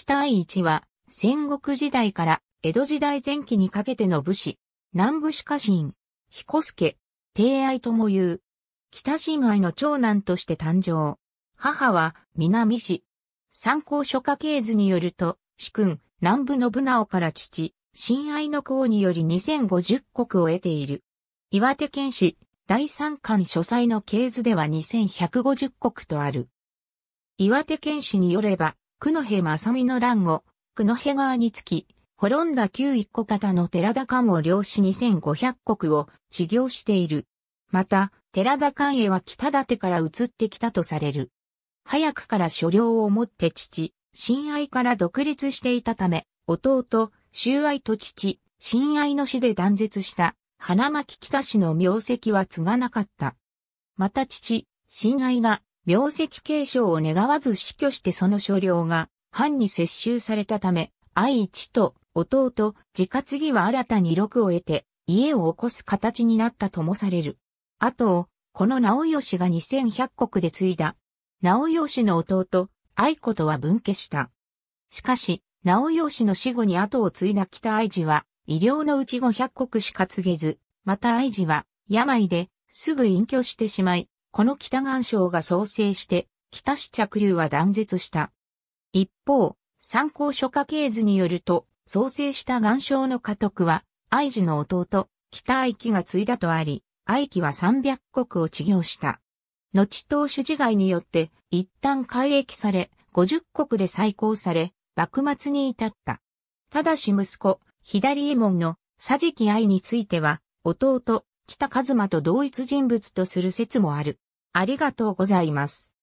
北愛一は、戦国時代から江戸時代前期にかけての武士、南部士家臣、彦助、帝愛とも言う。北新愛の長男として誕生。母は南氏。参考書家系図によると、主君、南部信直から父、親愛の子により2050国を得ている。岩手県市、第三巻書斎の系図では2150国とある。岩手県史によれば、久野辺正美の乱後、久野辺川につき、滅んだ旧一個方の寺田官を漁師2500国を治業している。また、寺田官へは北立から移ってきたとされる。早くから所領を持って父、親愛から独立していたため、弟、周愛と父、親愛の死で断絶した、花巻北氏の名跡は継がなかった。また父、親愛が名跡継承を願わず死去してその所領が藩に接収されたため、愛一と弟、自家継は新たに六を得て、家を起こす形になったともされる。あと、この直義が2100国で継いだ。直義の弟、愛子とは分家した。しかし、直義の死後に後を継いだ北愛寺は、医療のうち500国しか継げず、また愛寺は、病ですぐ隠居してしまい、この北岩礁が創生して、北市着流は断絶した。一方、参考書家系図によると、創生した岩礁の家督は、愛知の弟、北愛機が継いだとあり、愛機は300国を治業した。後当主自害によって、一旦改役され、50国で再興され、幕末に至った。ただし息子、左衛門の佐治木愛については、弟、北一馬と同一人物とする説もある。ありがとうございます。